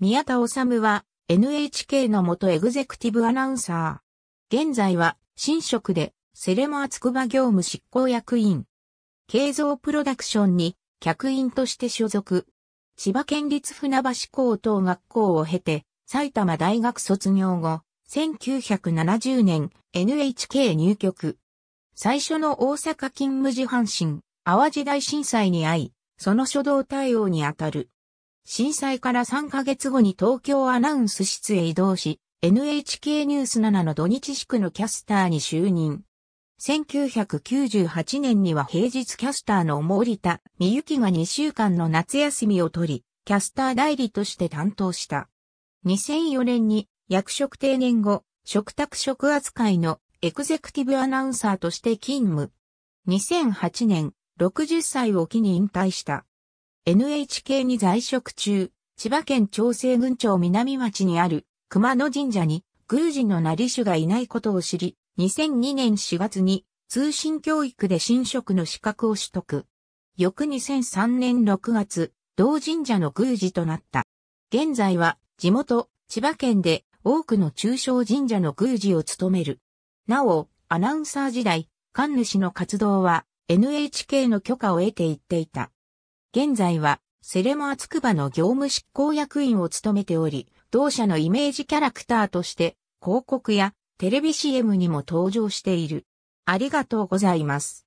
宮田治は NHK の元エグゼクティブアナウンサー。現在は新職でセレモアつくば業務執行役員。経造プロダクションに客員として所属。千葉県立船橋高等学校を経て埼玉大学卒業後、1970年 NHK 入局。最初の大阪勤務時阪神、淡路大震災に遭い、その初動対応にあたる震災から3ヶ月後に東京アナウンス室へ移動し、NHK ニュース7の土日地区のキャスターに就任。1998年には平日キャスターの森田美幸が2週間の夏休みを取り、キャスター代理として担当した。2004年に役職定年後、食卓食扱いのエグゼクティブアナウンサーとして勤務。2008年、60歳を機に引退した。NHK に在職中、千葉県長生郡町南町にある熊野神社に宮司の成主がいないことを知り、2002年4月に通信教育で新職の資格を取得。翌2003年6月、同神社の宮司となった。現在は地元、千葉県で多くの中小神社の宮司を務める。なお、アナウンサー時代、神主の活動は NHK の許可を得て行っていた。現在は、セレモアつくばの業務執行役員を務めており、同社のイメージキャラクターとして、広告やテレビ CM にも登場している。ありがとうございます。